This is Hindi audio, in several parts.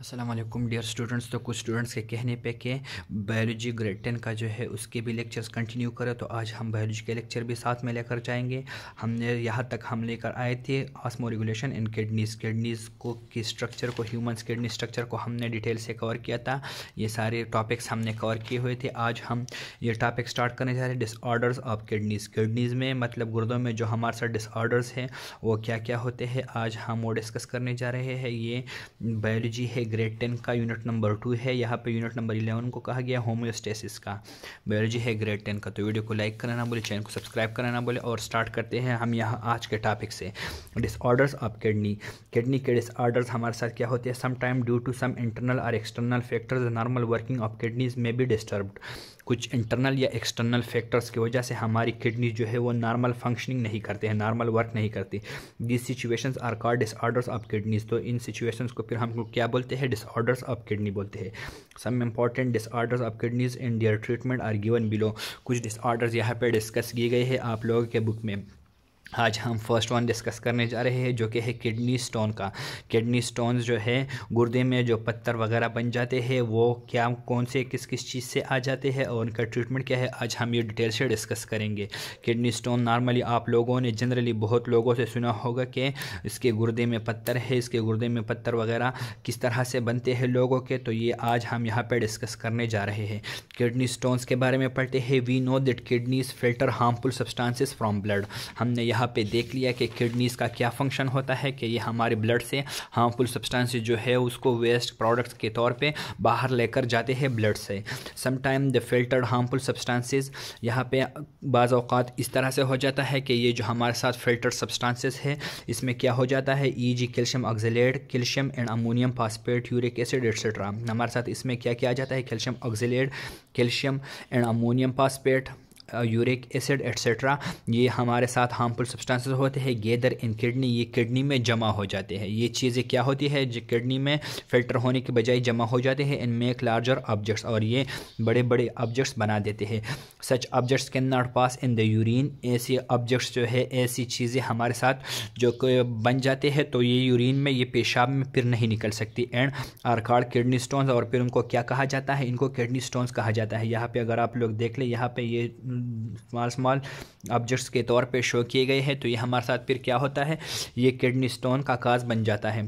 असलम डियर स्टूडेंट्स तो कुछ स्टूडेंट्स के कहने पे कि बायोलॉजी ग्रेड टेन का जो है उसके भी लेक्चर्स कंटिन्यू करें तो आज हम बायोलॉजी के लेक्चर भी साथ में लेकर जाएंगे हमने यहाँ तक हम लेकर आए थे osmoregulation in kidneys kidneys को की स्ट्रक्चर को ह्यूमन्स किडनी स्ट्रक्चर को हमने डिटेल से कवर किया था ये सारे टॉपिक्स हमने कवर किए हुए थे आज हम ये टॉपिक स्टार्ट करने जा रहे हैं डिसऑर्डर्स ऑफ किडनीज़ किडनीज़ में मतलब गुर्दों में जो हमारे साथ डिसऑर्डर्स हैं वो क्या क्या होते हैं आज हम वो डिस्कस करने जा रहे हैं ये बायोलॉजी है ग्रेड टेन का यूनिट नंबर टू है यहाँ पे यूनिट नंबर इलेवन को कहा गया होम्योस्टेसिस का बायोलॉजी है ग्रेड टेन का तो वीडियो को लाइक करना बोले चैनल को सब्सक्राइब करना बोले और स्टार्ट करते हैं हम यहाँ आज के टॉपिक से डिसऑर्डर्स ऑफ किडनी किडनी के डिसऑर्डर्स हमारे साथ क्या होते हैं sometime due to some internal और external factors normal working of kidneys में भी डिस्टर्ब्ड कुछ इंटरनल या एक्सटर्नल फैक्टर्स की वजह से हमारी किडनी जो है वो नॉर्मल फंक्शनिंग नहीं करते हैं नॉर्मल वर्क नहीं करती this situations are call disorders of kidneys तो इन सिचुएशंस को फिर हम क्या बोलते हैं डिसऑर्डर्स ऑफ किडनी बोलते हैं some important disorders of kidneys and their treatment are given below कुछ डिसऑर्डर्स यहाँ पर डिस्कस किए गए हैं आप लोगों के बुक में आज हम फर्स्ट वन डिस्कस करने जा रहे हैं जो कि है किडनी स्टोन का किडनी स्टोन जो है गुर्दे में जो पत्थर वगैरह बन जाते हैं वो क्या कौन से किस किस चीज़ से आ जाते हैं और उनका ट्रीटमेंट क्या है आज हम ये डिटेल से डिस्कस करेंगे किडनी स्टोन नॉर्मली आप लोगों ने जनरली बहुत लोगों से सुना होगा कि इसके गुर्दे में पत्थर है इसके गुर्दे में पत्थर वगैरह किस तरह से बनते हैं लोगों के तो ये आज हम यहाँ पर डिस्कस करने जा रहे हैं किडनी स्टोन्स के बारे में पढ़ते हैं we know that kidneys filter harmful substances from blood हमने यहाँ पे देख लिया कि किडनीज़ का क्या फंक्शन होता है कि ये हमारे ब्लड से हार्मफुल सब्सटेंस जो है उसको वेस्ट प्रोडक्ट्स के तौर पे बाहर लेकर जाते हैं ब्लड से sometime the filtered harmful substances यहाँ पे बाज़ अवत इस तरह से हो जाता है कि ये जो हमारे साथ फिल्टर्ड सब्सटांसिस है इसमें क्या हो जाता है e g calcium oxalate calcium and ammonium phosphate uric acid etcetera हमारे साथ इसमें क्या किया जाता है calcium oxalate calcium and ammonium phosphate uric acid etcetera ये हमारे साथ हार्मफुल सब्सटेंसेस होते हैं गेदर इन किडनी ये किडनी में जमा हो जाते हैं ये चीज़ें क्या होती है जो किडनी में फिल्टर होने के बजाय जमा हो जाते हैं इन मेक लार्जर ऑब्जेक्ट्स और ये बड़े बड़े ऑब्जेक्ट्स बना देते हैं such objects can not pass in the urine ऐसे ऑब्जेक्ट्स जो है ऐसी चीज़ें हमारे साथ जो बन जाते हैं तो ये यूरिन में ये पेशाब में फिर नहीं निकल सकती एंड आरकार किडनी स्टोन्स और फिर उनको क्या कहा जाता है इनको किडनी स्टोन्स कहा जाता है यहाँ पर अगर आप लोग देख लें यहाँ पर ये स्मॉल स्मॉल ऑब्जेक्ट्स के तौर पे शो किए गए हैं तो ये हमारे साथ फिर क्या होता है ये किडनी स्टोन का काज बन जाता है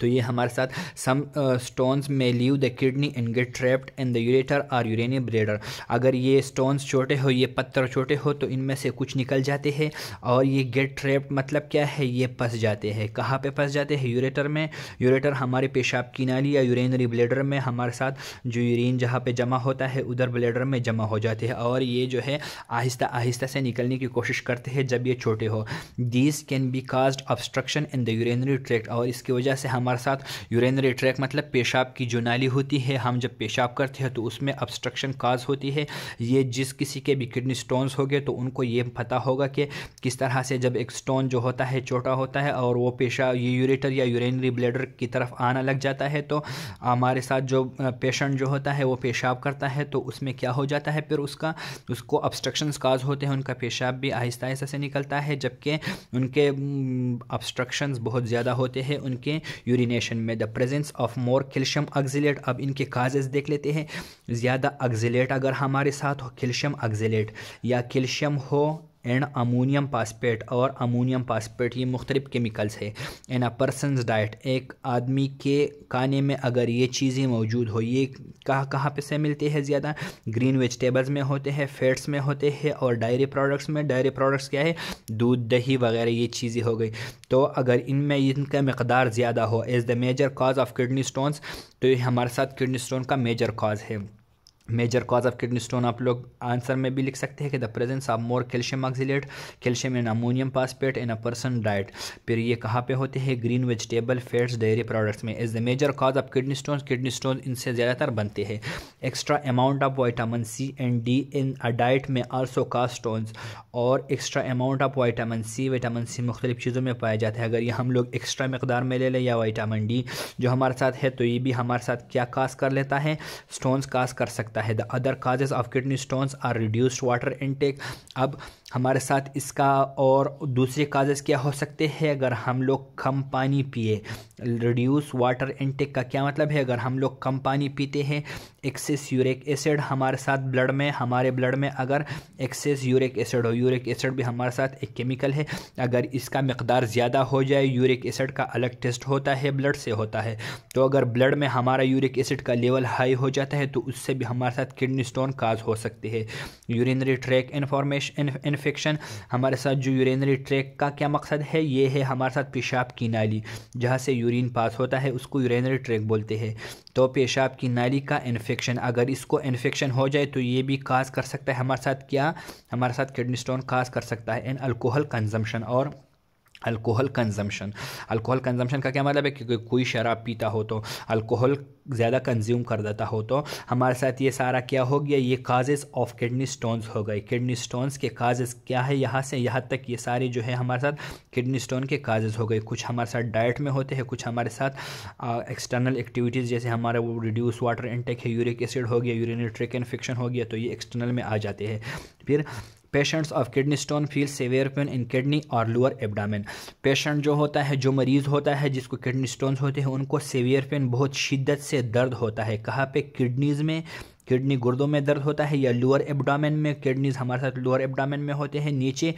तो ये हमारे साथ some stones may leave the kidney and get trapped in the ureter और यूरेनियम ब्रेडर अगर ये स्टोन्स छोटे हो ये पत्थर छोटे हो तो इनमें से कुछ निकल जाते हैं और ये गेट ट्रैप्ड मतलब क्या है ये फंस जाते हैं कहाँ पे फंस जाते हैं यूरेटर में यूरेटर हमारे पेशाब की नाली या यूरेनरी ब्लेडर में हमारे साथ जो यूरिन जहाँ पर जमा होता है उधर ब्लेडर में जमा हो जाते हैं और ये जो है आहिस्ता आहिस्ता से निकलने की कोशिश करते हैं जब ये छोटे हो these can be cause obstruction in the urinary tract और इसकी वजह से हम हमारे साथ यूरेनरी ट्रैक मतलब पेशाब की जो नाली होती है हम जब पेशाब करते हैं तो उसमें अब्सट्रक्शन काज होती है ये जिस किसी के भी किडनी स्टोन्स हो गए तो उनको ये पता होगा कि किस तरह से जब एक स्टोन जो होता है छोटा होता है और वो पेशा ये यूरेटर या यूरेनरी ब्लेडर की तरफ आना लग जाता है तो हमारे साथ जो पेशेंट जो होता है वो पेशाब करता है तो उसमें क्या हो जाता है फिर उसका उसको अब्सट्रक्शन काज होते हैं उनका पेशाब भी आहिस्ता आहिस्ता से निकलता है जबकि उनके अब्सट्रक्शन बहुत ज़्यादा होते हैं उनके यूरिनेशन में the presence of more calcium oxalate अब इनके काजेज देख लेते हैं ज़्यादा ऑक्जिलेट अगर हमारे साथ हो कैल्शियम ऑक्जिलेट या कैल्शियम हो एंड अमोनियम पासपेट और अमोनियम पासपेट ये मुख्तलिफ केमिकल्स है एंड अ पर्सनस डाइट एक आदमी के खाने में अगर ये चीज़ें मौजूद हो ये कहाँ कहाँ पे से मिलती है ज़्यादा ग्रीन वेजिटेबल्स में होते हैं फैट्स में होते हैं और डायरी प्रोडक्ट्स में डायरी प्रोडक्ट्स क्या है दूध दही वगैरह ये चीज़ें हो गई तो अगर इनमें इनका मकदार ज़्यादा हो as the major cause of kidney stones तो ये हमारे साथ किडनी स्टोन का मेजर काज है major cause of kidney stone आप लोग आंसर में भी लिख सकते हैं कि the presence of more calcium oxalate calcium and ammonium phosphate in a person diet फिर ये कहाँ पे होते हैं green vegetable fats dairy products में is the major cause of kidney stone kidney stone इनसे ज़्यादातर बनते हैं extra amount of vitamin C and D in a diet में आल्सो कास्ट स्टोन्स और extra amount of vitamin C vitamin C मुख्तलिफ चीज़ों में पाया जाता है अगर ये हम लोग एक्स्ट्रा मकदार में ले लें या वाइटामिन डी जो हमारे साथ है तो ये भी हमारे साथ क्या काज कर लेता है स्टोन्स काज कर सकता सकता है the other causes of kidney stones are reduced water intake अब हमारे साथ इसका और दूसरे काजेज़ क्या हो सकते हैं अगर हम लोग कम पानी पिए रिड्यूस वाटर इनटेक का क्या मतलब है अगर हम लोग कम पानी पीते हैं एक्सेस यूरिक एसिड हमारे साथ ब्लड में हमारे ब्लड में अगर एक्सेस यूरिक एसिड हो यूरिक एसिड भी हमारे साथ एक केमिकल है अगर इसका मकदार ज़्यादा हो जाए यूरिक एसिड का अलग टेस्ट होता है ब्लड से होता है तो अगर ब्लड में हमारा यूरिक एसिड का लेवल हाई हो जाता है तो उससे भी हमारे साथ किडनी स्टोन काज हो सकती है यूरिनरी ट्रैक इन्फॉर्मेशन इन्फेक्शन हमारे साथ जो यूरिनरी ट्रैक का क्या मकसद है ये है हमारे साथ पेशाब की नाली जहाँ से यूरिन पास होता है उसको यूरिनरी ट्रैक बोलते हैं तो पेशाब की नाली का इन्फेक्शन अगर इसको इन्फेक्शन हो जाए तो ये भी काज कर सकता है हमारे साथ क्या हमारे साथ किडनी स्टोन काज कर सकता है एंड अल्कोहल कंजम्पशन और अल्कोहल कंजम्पशन अल्कोहल कंजम्पशन का क्या मतलब है कि कोई शराब पीता हो तो अल्कोहल ज़्यादा कंज्यूम कर देता हो तो हमारे साथ ये सारा क्या हो गया ये काजेज़ ऑफ किडनी स्टोन्स हो गए किडनी स्टोन्स के काजेज़ क्या है यहाँ से यहाँ तक ये सारे जो है हमारे साथ किडनी स्टोन के काजेज़ हो गए कुछ हमारे साथ डाइट में होते हैं कुछ हमारे साथ एक्सटर्नल एक्टिविटीज़ जैसे हमारा वो रिड्यूस वाटर इनटेक है यूरिक एसिड हो गया यूरिनरी इन्फेक्शन हो गया तो ये एक्सटर्नल में आ जाते हैं फिर patients of kidney stone feel severe pain in kidney और लोअर एबडामिन पेशेंट जो होता है जो मरीज़ होता है जिसको किडनी स्टोन होते हैं उनको सेवियर पेन बहुत शिद्दत से दर्द होता है कहाँ पे किडनीज़ में किडनी गुर्दों में दर्द होता है या लोअर एबडामिन में किडनीज हमारे साथ लोअर एबडामिन में होते हैं नीचे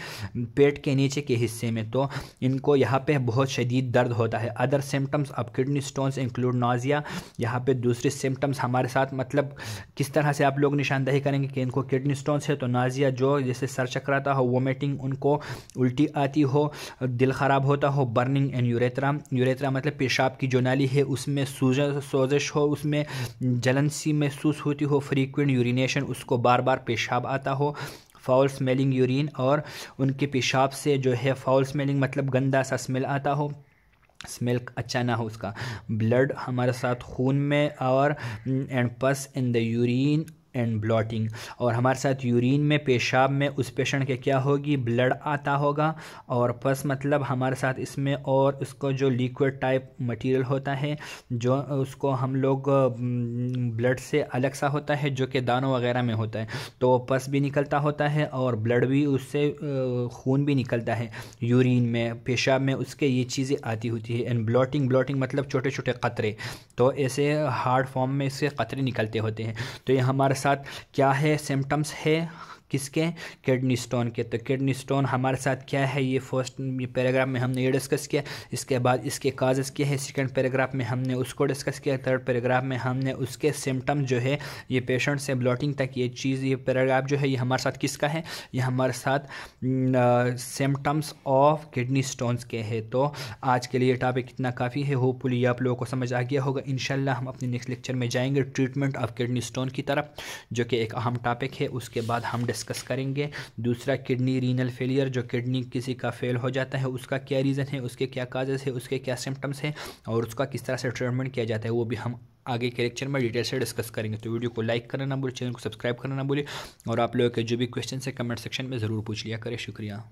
पेट के नीचे के हिस्से में तो इनको यहाँ पे बहुत शदीद दर्द होता है अदर सिम्टम्स अब किडनी स्टोन्स इंक्लूड नाजिया यहाँ पे दूसरे सिम्टम्स हमारे साथ मतलब किस तरह से आप लोग निशानदही करेंगे कि इनको किडनी स्टोन्स है तो नाजिया जो जैसे सर चक्राता हो वोमिटिंग उनको उल्टी आती हो दिल ख़राब होता हो बर्निंग एंड यूरेत्रा यूरेत्रा मतलब पेशाब की जो नाली है उसमें सोजिश हो उसमें जलन सी महसूस होती हो फ्रीक्वेंट यूरिनेशन उसको बार बार पेशाब आता हो फाउल स्मेलिंग यूरिन और उनके पेशाब से जो है फाउल स्मेलिंग मतलब गंदा सा स्मेल आता हो स्मेल अच्छा ना हो उसका ब्लड हमारे साथ खून में और and pus in the urine and bloating और हमारे साथ यूरिन में पेशाब में उस पेशेंट के क्या होगी ब्लड आता होगा और पस मतलब हमारे साथ इसमें और उसको जो लिक्विड टाइप मटेरियल होता है जो उसको हम लोग ब्लड से अलग सा होता है जो कि दानों वगैरह में होता है तो पस भी निकलता होता है और ब्लड भी उससे खून भी निकलता है यूरिन में पेशाब में उसके ये चीज़ें आती होती है एंड ब्लॉटिंग ब्लॉटिंग मतलब छोटे छोटे कतरे तो ऐसे हार्ड फॉर्म में इससे कतरे निकलते होते हैं तो ये हमारे साथ क्या है सिम्टम्स है किसके किडनी स्टोन के तो किडनी स्टोन हमारे साथ क्या है ये फर्स्ट पैराग्राफ में हमने ये डिस्कस किया इसके बाद इसके काजेस क्या है सेकेंड पैराग्राफ में हमने उसको डिस्कस किया थर्ड पैराग्राफ में हमने उसके सिम्टम जो है ये पेशेंट से ब्लॉटिंग तक ये चीज़ ये पैराग्राफ जो है ये हमारे साथ किसका है ये हमारे साथ सिम्टम्स ऑफ किडनी स्टोन्स के है तो आज के लिए टॉपिक इतना काफ़ी है होपफुली आप लोगों को समझ आ गया होगा इन हम अपने नेक्स्ट लेक्चर में जाएंगे ट्रीटमेंट ऑफ किडनी स्टोन की तरफ जो कि एक अहम टॉपिक है उसके बाद हम डिस्कस डिस्कस करेंगे दूसरा किडनी रीनल फेलियर जो किडनी किसी का फेल हो जाता है उसका क्या रीज़न है उसके क्या काजेज़ है उसके क्या सिम्टम्स हैं और उसका किस तरह से ट्रीटमेंट किया जाता है वो भी हम आगे के लेक्चर में डिटेल से डिस्कस करेंगे तो वीडियो को लाइक करना ना भूलें चैनल को सब्सक्राइब करना ना भूलें और आप लोगों के जो भी क्वेश्चन है कमेंट सेक्शन में ज़रूर पूछ लिया करें शुक्रिया